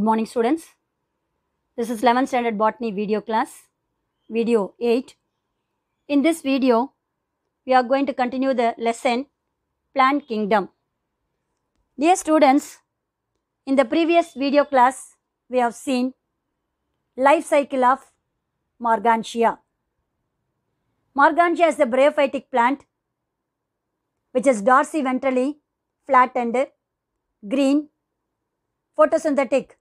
Good morning students. This is 11th standard botany video class, video 8. In this video, we are going to continue the lesson Plant Kingdom. Dear students, in the previous video class, we have seen life cycle of Morgantia. Morgantia is the bryophytic plant which is dorsiventrally flat and green, photosynthetic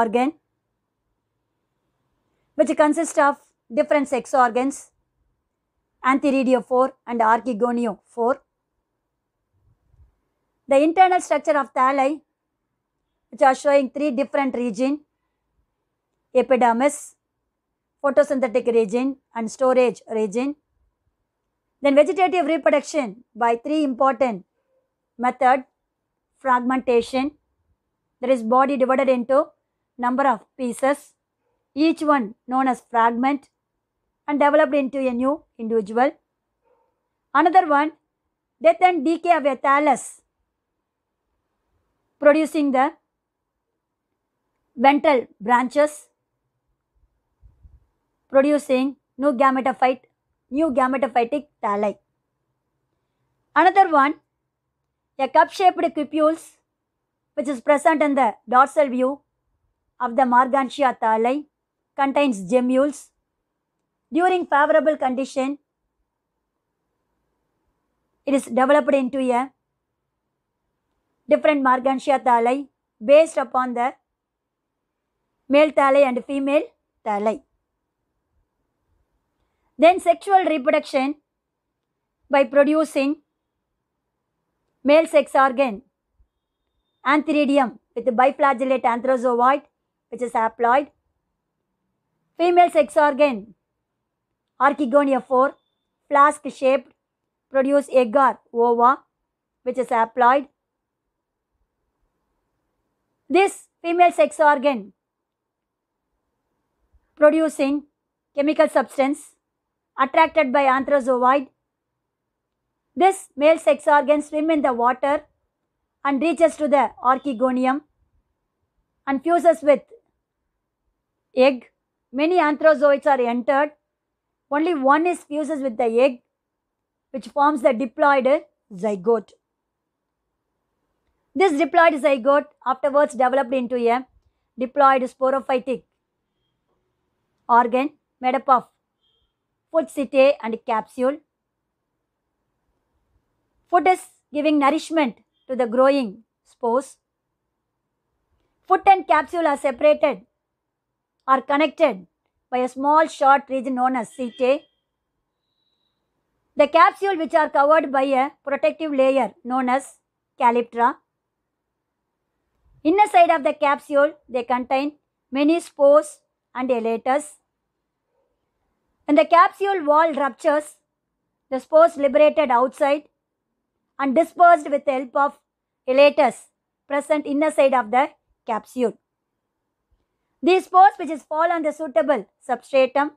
organ which consists of different sex organs antheridio4 and archegonio4. The internal structure of thalli which are showing three different regions epidermis, photosynthetic region and storage region. Then vegetative reproduction by three important method fragmentation that is body divided into number of pieces, each one known as fragment and developed into a new individual. Another one, death and decay of a thallus, producing the ventral branches, producing new gametophyte, new gametophytic thalli. Another one, a cup-shaped cupules, which is present in the dorsal view, of the Marganshia thalai contains gemmules. During favorable condition, it is developed into a different Marganshia thalai based upon the male thalai and female thalai. Then sexual reproduction by producing male sex organ antheridium with biflagellate anthrozoite which is haploid. Female sex organ, Archegonia 4, flask shaped, produce egg or ova, which is haploid. This female sex organ producing chemical substance attracted by anthrozoid. This male sex organ swim in the water and reaches to the archegonium and fuses with egg. Many anthrozoites are entered. Only one is fuses with the egg, which forms the diploid zygote. This diploid zygote afterwards developed into a diploid sporophytic organ made up of foot and capsule. Foot is giving nourishment to the growing spores. Foot and capsule are separated are connected by a small short region known as setae. The capsule which are covered by a protective layer known as calyptra. Inner side of the capsule they contain many spores and elaters. When the capsule wall ruptures, the spores liberated outside and dispersed with the help of elaters present inner side of the capsule. These spores which is fall on the suitable substratum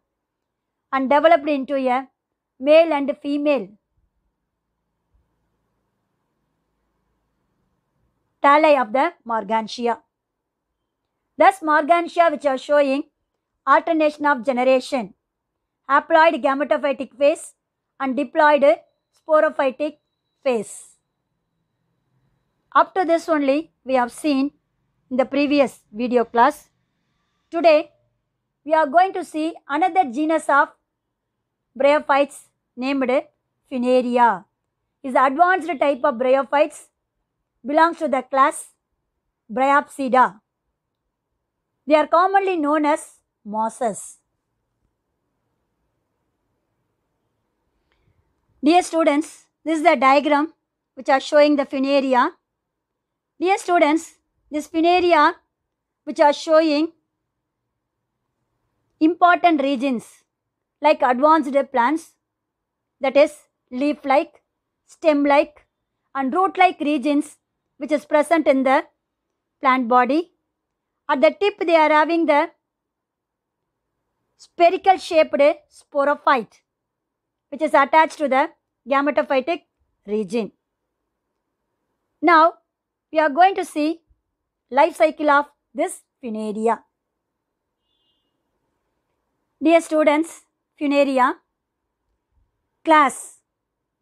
and developed into a male and female thalli of the Morgantia. Thus morgansia which are showing alternation of generation, haploid gametophytic phase and diploid sporophytic phase. Up to this only we have seen in the previous video class. Today, we are going to see another genus of bryophytes named Fineria. This the advanced type of bryophytes belongs to the class Bryopsida. They are commonly known as mosses. Dear students, this is the diagram which are showing the Fineria. Dear students, this Fineria which are showing important regions like advanced plants that is leaf-like, stem-like and root-like regions which is present in the plant body. At the tip they are having the spherical shaped sporophyte which is attached to the gametophytic region. Now we are going to see life cycle of this Pinnaria. Dear students, Funaria, class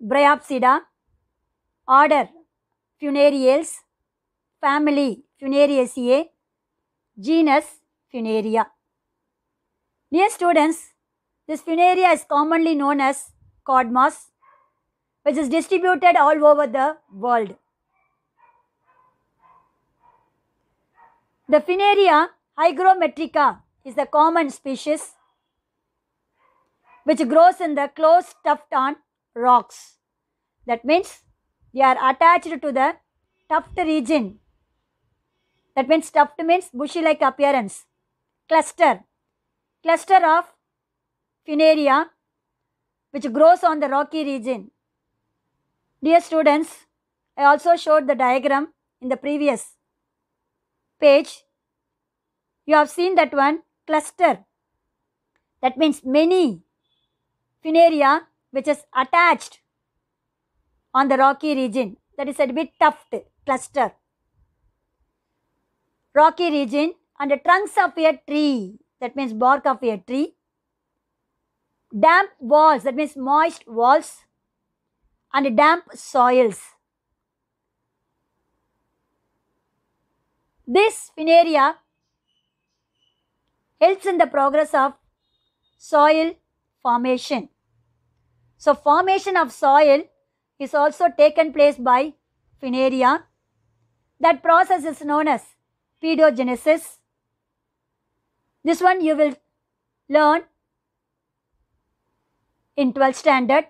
Bryopsida, order Funariales, family Funariaceae, genus Funaria. Dear students, this Funaria is commonly known as cod moss, which is distributed all over the world. The Funaria hygrometrica is the common species which grows in the close tuft on rocks. That means they are attached to the tuft region. That means tuft means bushy like appearance. Cluster. Cluster of Funaria which grows on the rocky region. Dear students, I also showed the diagram in the previous page. You have seen that one cluster. That means many Funaria, which is attached on the rocky region, that is a bit tufted cluster. Rocky region and the trunks of a tree, that means bark of a tree. Damp walls, that means moist walls and damp soils. This Funaria helps in the progress of soil formation. So formation of soil is also taken place by Finaria. That process is known as pedogenesis. This one you will learn in 12th standard.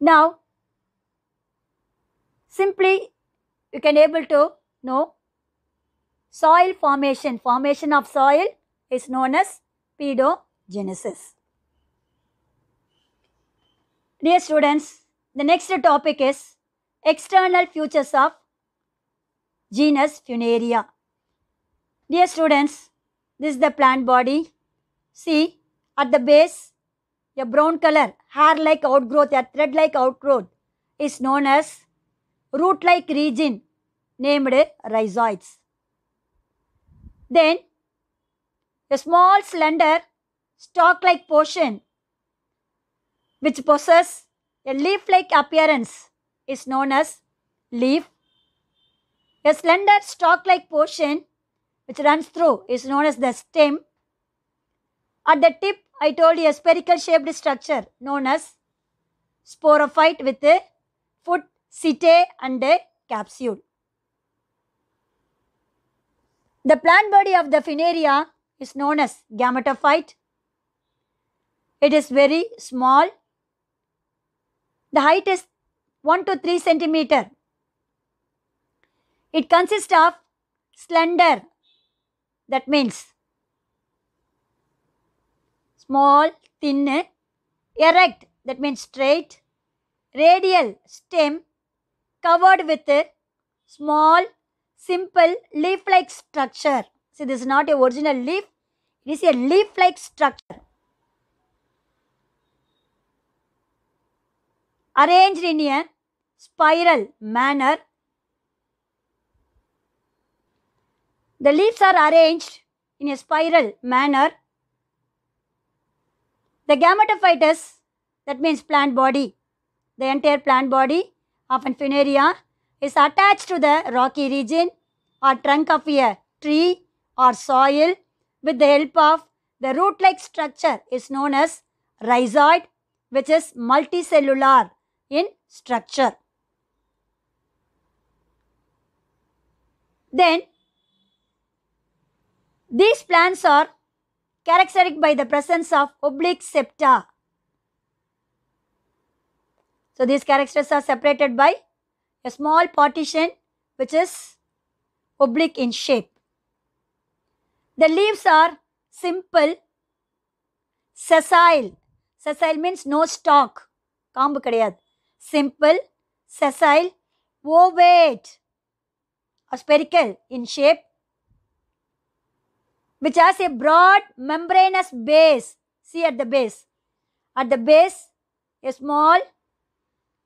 Now, simply you can able to know soil formation. Formation of soil is known as pedogenesis Genesis. Dear students, the next topic is external features of genus Funaria. Dear students, this is the plant body. See, at the base, a brown color, hair-like outgrowth or thread-like outgrowth is known as root-like region named rhizoids. Then, a small slender stalk like portion which possess a leaf like appearance is known as leaf. A slender stalk like portion which runs through is known as the stem. At the tip, I told you a spherical shaped structure known as sporophyte with a foot, setae, and a capsule. The plant body of the Finaria is known as gametophyte. It is very small. The height is 1 to 3 centimeter. It consists of slender, that means small, thin, erect, that means straight, radial stem covered with a small, simple leaf-like structure. See, this is not a original leaf. It is a leaf-like structure. arranged in a spiral manner. The leaves are arranged in a spiral manner. The gametophytes, that means plant body, the entire plant body of Anphonaria is attached to the rocky region or trunk of a tree or soil with the help of the root-like structure is known as rhizoid which is multicellular in structure. Then these plants are characteristic by the presence of oblique septa. So these characters are separated by a small partition which is oblique in shape. The leaves are simple, sessile. Sessile means no stalk. காம்பு கிடையாது simple, sessile, ovate or spherical in shape which has a broad membranous base. See at the base. At the base, a small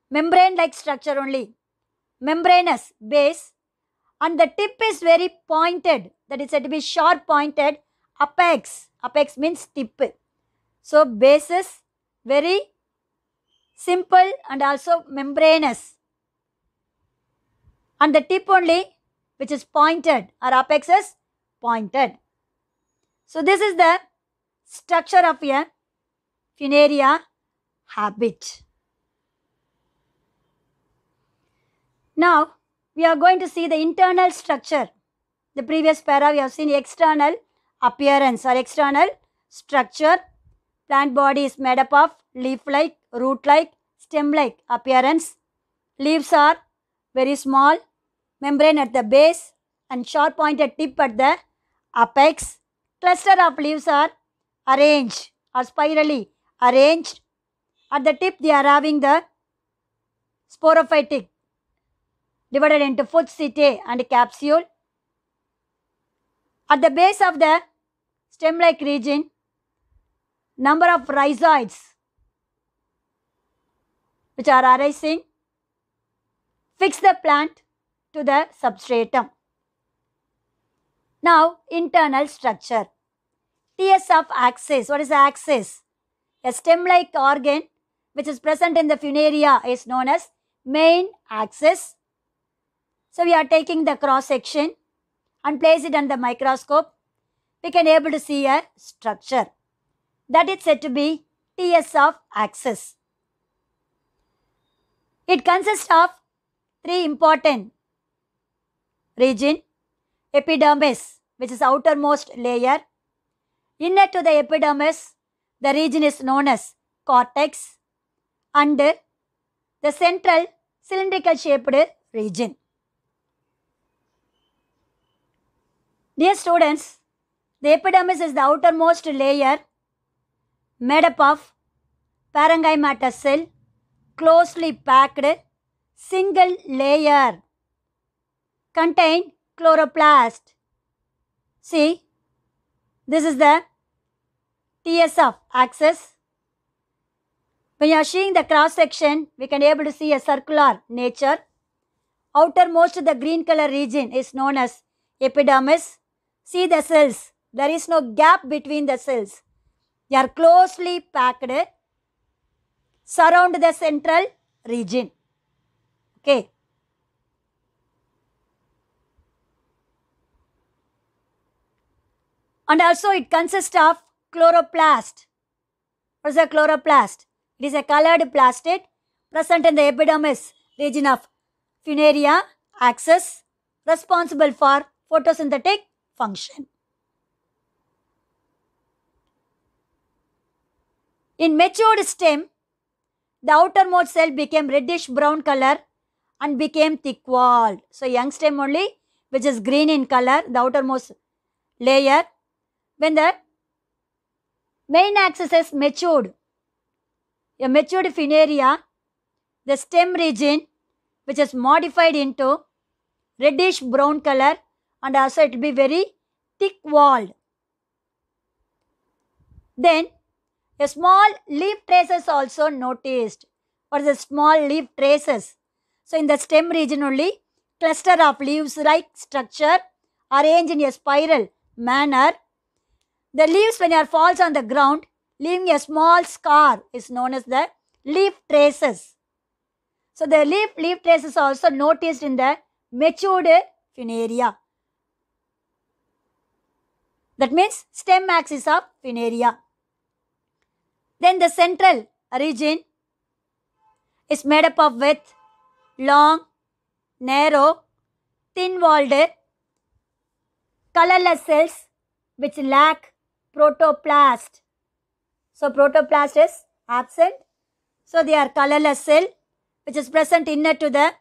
membrane-like structure only. Membranous base and the tip is very pointed that is said to be sharp pointed apex apex means tip so bases very simple and also membranous. And the tip only which is pointed or apex is pointed. So this is the structure of a funaria habit. Now we are going to see the internal structure. The previous para we have seen external appearance or external structure. Plant body is made up of leaf-like root-like, stem-like appearance. Leaves are very small, membrane at the base and short pointed tip at the apex. Cluster of leaves are arranged or spirally arranged. At the tip they are having the sporophytic divided into foot, footsetae and capsule. At the base of the stem-like region, number of rhizoids which are arising, fix the plant to the substratum. Now, internal structure. TSF axis, what is the axis? A stem-like organ which is present in the funaria is known as main axis. So, we are taking the cross-section and place it under microscope. We can able to see a structure. That is said to be TSF axis. It consists of three important region, epidermis which is outermost layer. Inner to the epidermis, the region is known as cortex. Under the central cylindrical shaped region. Dear students, the epidermis is the outermost layer made up of parenchymatous cell closely packed single layer contain chloroplast. See, this is the TSF axis. When you are seeing the cross section, we can able to see a circular nature. Outermost the green color region is known as epidermis. See the cells. There is no gap between the cells. They are closely packed surround the central region. Okay. And also it consists of chloroplast. What is a chloroplast? It is a colored plastid present in the epidermis region of funaria axis responsible for photosynthetic function. In matured stem, the outermost cell became reddish brown color and became thick walled. So young stem only which is green in color, the outermost layer. When the main axis is matured, a matured finaria, the stem region which is modified into reddish brown color and also it will be very thick walled. Then a small leaf traces also noticed. What is the small leaf traces? So in the stem region only, cluster of leaves-like structure arranged in a spiral manner. The leaves when they falls on the ground, leaving a small scar is known as the leaf traces. So the leaf leaf traces also noticed in the matured pinaria. That means stem axis of pinaria. Then the central region is made up of with long, narrow, thin-walled, colorless cells which lack protoplast. So protoplast is absent. So they are colorless cell which is present inner to the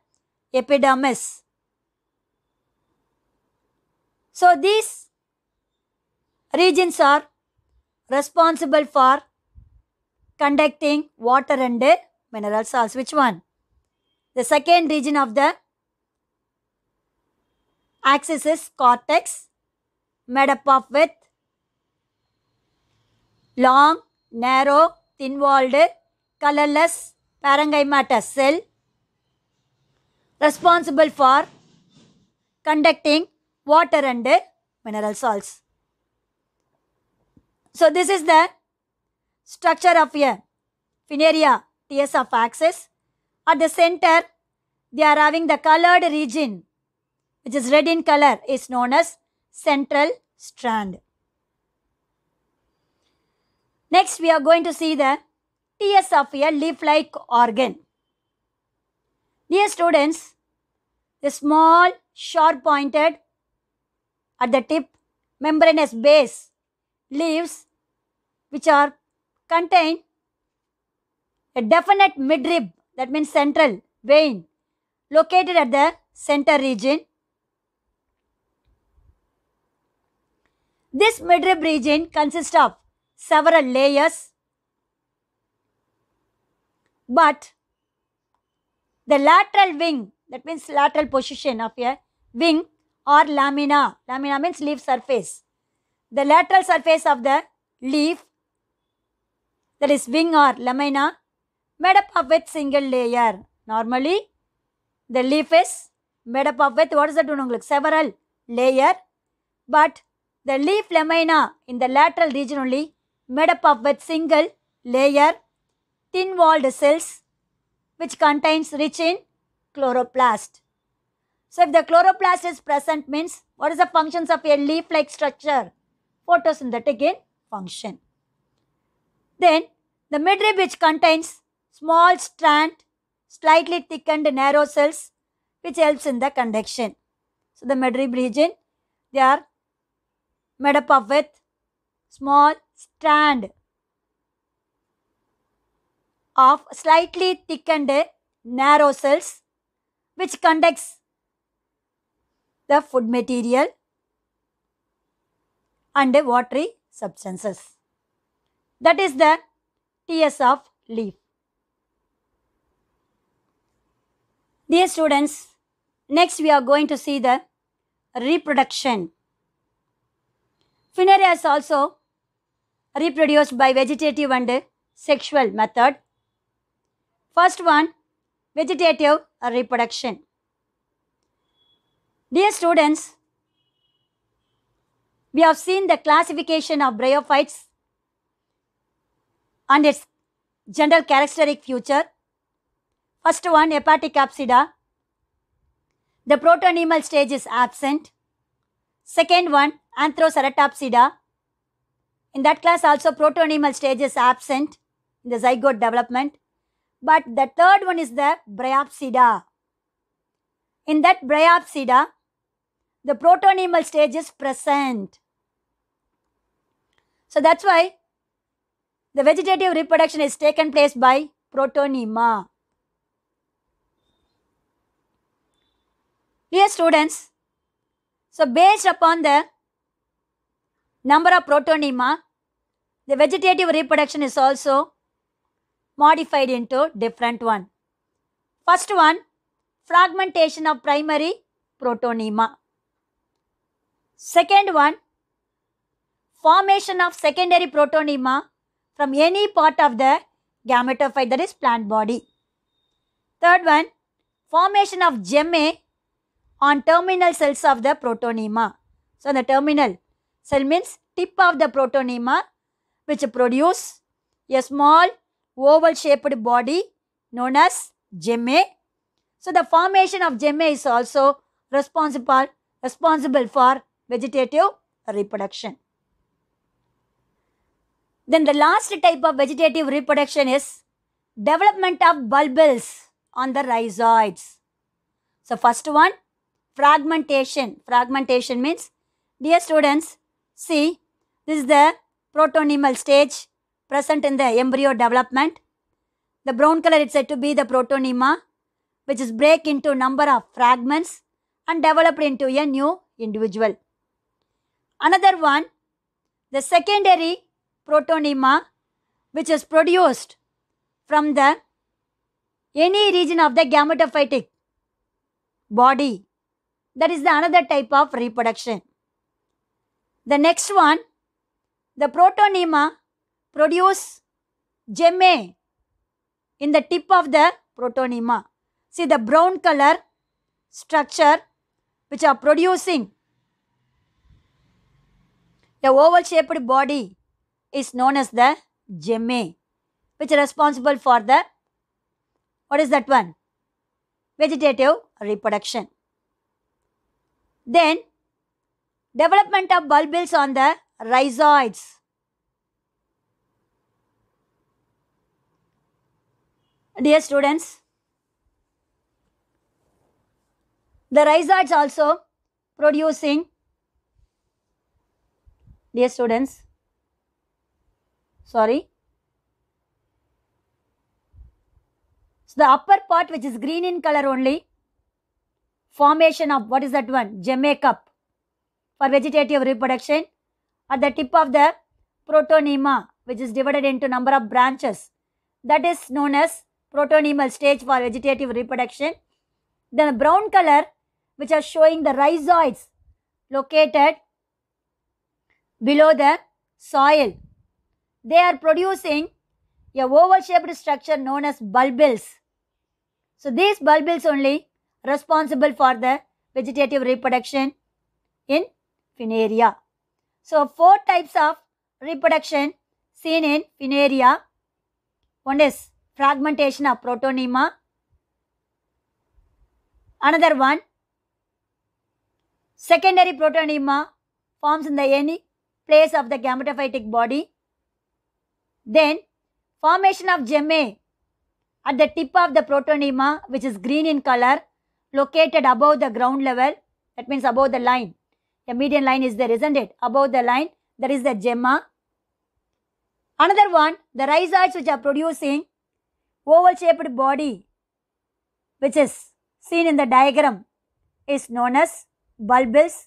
epidermis. So these regions are responsible for conducting water and mineral salts. Which one? The second region of the axis is cortex made up of with long, narrow, thin-walled, colorless parenchyma cell responsible for conducting water and mineral salts. So this is the Structure of a Finaria TS of axis. At the center, they are having the colored region which is red in color is known as central strand. Next, we are going to see the TS of a leaf-like organ. Dear students, the small, sharp-pointed at the tip membranous base leaves which are contain a definite midrib, that means central vein, located at the center region. This midrib region consists of several layers, but the lateral wing, that means lateral position of a wing or lamina, lamina means leaf surface. The lateral surface of the leaf that is wing or lamina made up of with single layer. Normally the leaf is made up of with what is that one? Several layer but the leaf lamina in the lateral region only made up of with single layer thin walled cells which contains rich in chloroplast. So if the chloroplast is present means what is the functions of a leaf like structure? Photosynthetic in function. Then the midrib which contains small strand, slightly thickened narrow cells which helps in the conduction. So the midrib region, they are made up of with small strand of slightly thickened narrow cells which conducts the food material and watery substances. That is the TS of leaf. Dear students, next we are going to see the reproduction. Funaria is also reproduced by vegetative and sexual method. First one, vegetative reproduction. Dear students, we have seen the classification of bryophytes and its general characteristic feature. First one, hepatic capsida. The protonemal stage is absent. Second one, anthroceratopsida. In that class also protonemal stage is absent in the zygote development. But the third one is the bryopsida. In that bryopsida, the protonemal stage is present. So that's why the vegetative reproduction is taken place by protonema. Dear students, so based upon the number of protonema, the vegetative reproduction is also modified into different one. First one, fragmentation of primary protonema. Second one, formation of secondary protonema from any part of the gametophyte that is plant body. Third one, formation of gemmae on terminal cells of the protonema. So, the terminal cell means tip of the protonema which produce a small oval shaped body known as gemmae. So, the formation of gemmae is also responsible, responsible for vegetative reproduction. Then the last type of vegetative reproduction is development of bulbils on the rhizoids. So first one, fragmentation. Fragmentation means, dear students, see, this is the protonemal stage present in the embryo development. The brown color is said to be the protonema, which is break into number of fragments and developed into a new individual. Another one, the secondary protonema which is produced from the any region of the gametophytic body. That is the another type of reproduction. The next one, the protonema produce gemme in the tip of the protonema. See the brown color structure which are producing a oval shaped body is known as the gemma, which is responsible for the, what is that one? Vegetative reproduction. Then, development of bulbils on the rhizoids. Dear students, the rhizoids also producing, dear students, sorry so the upper part which is green in color only formation of what is that one cup for vegetative reproduction at the tip of the protonema which is divided into number of branches that is known as protonemal stage for vegetative reproduction then the brown color which are showing the rhizoids located below the soil they are producing a oval shaped structure known as bulbils. So these bulbils only responsible for the vegetative reproduction in Finaria. So four types of reproduction seen in Finaria. One is fragmentation of protonema. Another one, secondary protonema forms in the any place of the gametophytic body then formation of gemma at the tip of the protonema which is green in color located above the ground level that means above the line. The median line is there isn't it? Above the line there is the gemma. Another one the rhizoids which are producing oval shaped body which is seen in the diagram is known as bulbils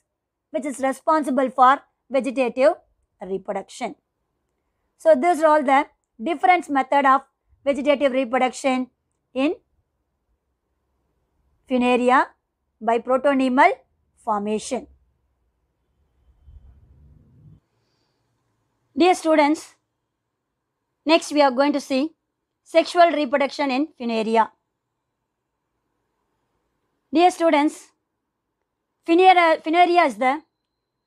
which is responsible for vegetative reproduction. So these are all the different method of vegetative reproduction in Funaria by protonemal formation. Dear students, next we are going to see sexual reproduction in Funaria. Dear students, Funaria, Funaria is the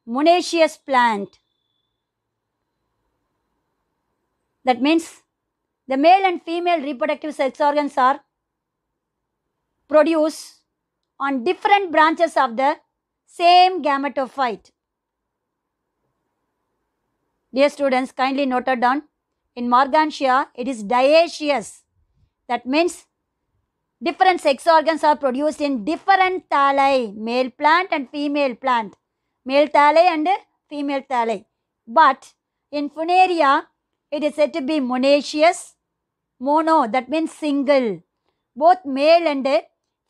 monaceous plant That means the male and female reproductive sex organs are produced on different branches of the same gametophyte. Dear students, kindly noted down. In Morgantia, it is dioecious. That means different sex organs are produced in different thalli male plant and female plant, male thalli and female thalli But in Funaria, it is said to be monaceous, Mono, that means single. Both male and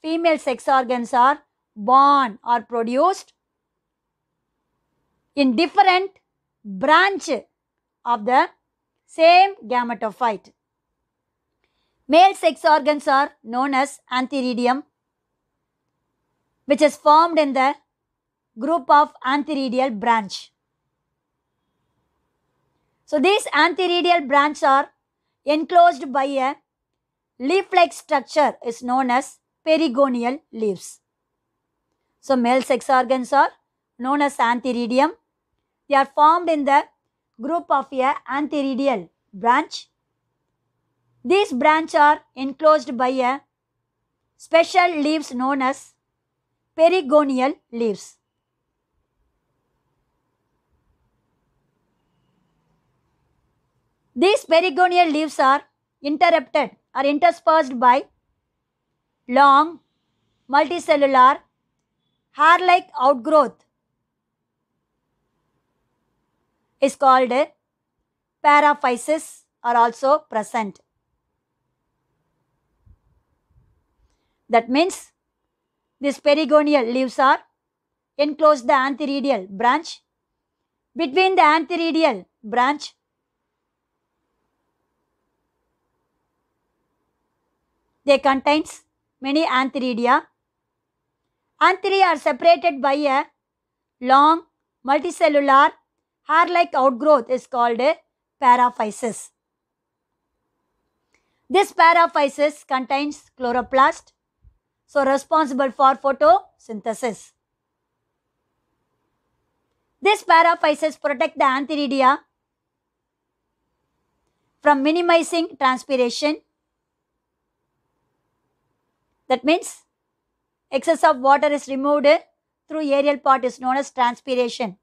female sex organs are born or produced in different branch of the same gametophyte. Male sex organs are known as antheridium, which is formed in the group of antheridial branch. So these antheridial branches are enclosed by a leaf-like structure is known as perigonial leaves. So male sex organs are known as anteridium. They are formed in the group of a anteridial branch. These branches are enclosed by a special leaves known as perigonial leaves. These perigonial leaves are interrupted or interspersed by long multicellular hair-like outgrowth is called a paraphysis are also present. That means these perigonial leaves are enclosed the antheridial branch. Between the antheridial branch They contains many antheridia. Antherae are separated by a long multicellular hair-like outgrowth is called a paraphysis. This paraphysis contains chloroplast, so responsible for photosynthesis. This paraphysis protect the antheridia from minimizing transpiration that means excess of water is removed through aerial part is known as transpiration.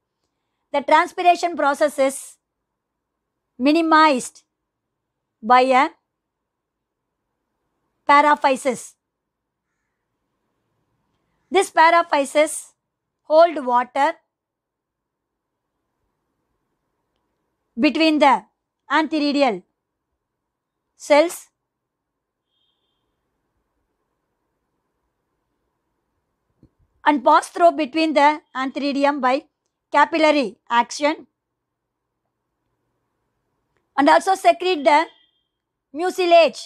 The transpiration process is minimized by a paraphysis. This paraphysis hold water between the anteridial cells and pass through between the antheridium by capillary action and also secrete the mucilage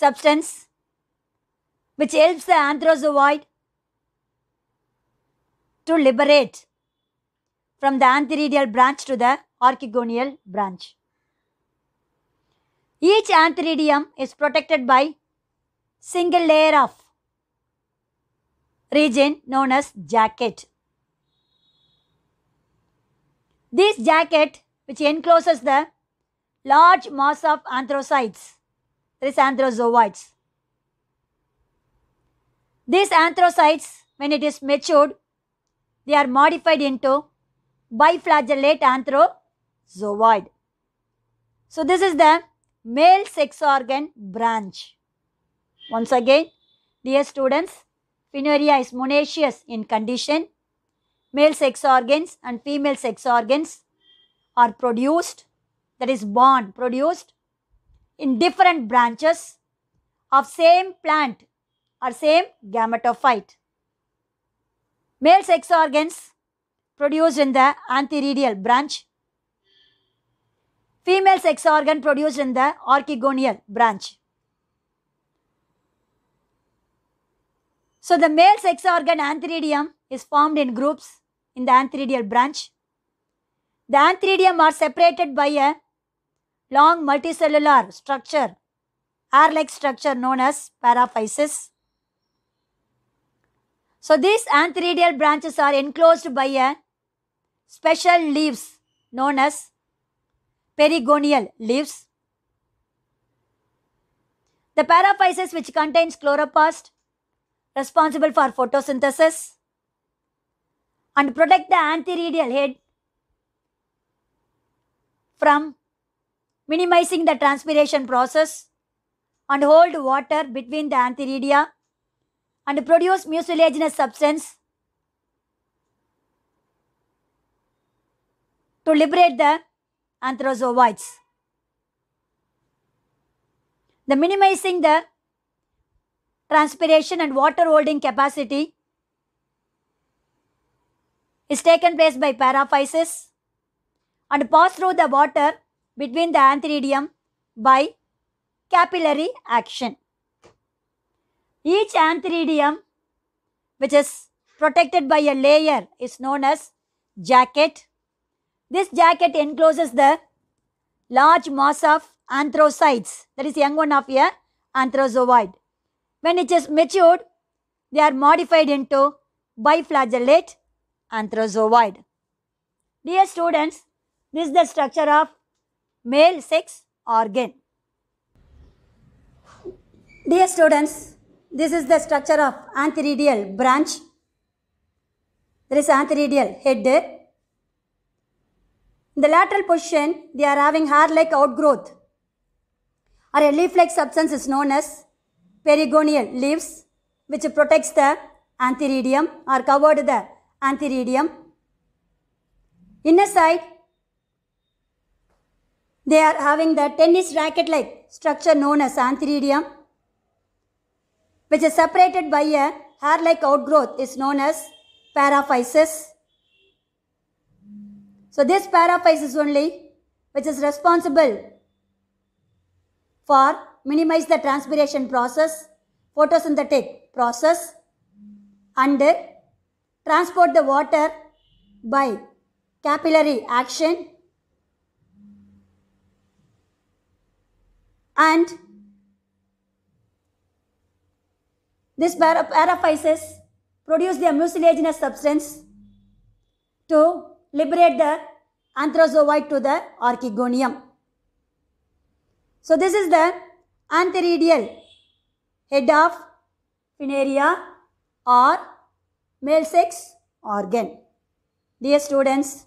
substance which helps the anthrozoid to liberate from the antheridial branch to the archegonial branch. Each antheridium is protected by single layer of region known as jacket. This jacket which encloses the large mass of anthracites, that is anthrozoites. These anthracites when it is matured, they are modified into biflagellate anthrozoid. So this is the male sex organ branch. Once again, dear students, Penuria is monaceous in condition. Male sex organs and female sex organs are produced, that is born, produced in different branches of same plant or same gametophyte. Male sex organs produced in the antheridial branch. Female sex organ produced in the archegonial branch. So the male sex organ antheridium is formed in groups in the antheridial branch. The antheridium are separated by a long multicellular structure, air like structure known as paraphysis. So these antheridial branches are enclosed by a special leaves known as perigonial leaves. The paraphysis which contains chloroplast, responsible for photosynthesis and protect the antheridial head from minimizing the transpiration process and hold water between the antheridia and produce mucilaginous substance to liberate the anthrozoites. The minimizing the transpiration and water holding capacity is taken place by paraphysis and pass through the water between the antheridium by capillary action. Each antheridium which is protected by a layer is known as jacket. This jacket encloses the large mass of anthrocytes that is young one of a anthrozoid. When it is matured, they are modified into biflagellate anthrozoid. Dear students, this is the structure of male sex organ. Dear students, this is the structure of antheridial branch. There is antheridial head there. In the lateral position, they are having hair-like outgrowth or a leaf-like substance is known as perigonial leaves which protects the antheridium or covered the antheridium. Inner side, they are having the tennis racket like structure known as antheridium which is separated by a hair like outgrowth is known as paraphysis. So this paraphysis only which is responsible for minimize the transpiration process, photosynthetic process and transport the water by capillary action and this paraphysis produce the mucilaginous substance to liberate the anthrozoite to the archegonium. So this is the antheridial head of Finaria or male sex organ. Dear students,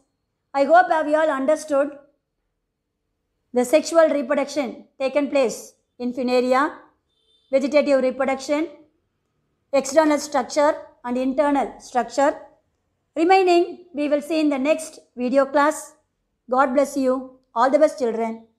I hope have you all understood the sexual reproduction taken place in Finaria, vegetative reproduction, external structure and internal structure. Remaining, we will see in the next video class. God bless you. All the best children.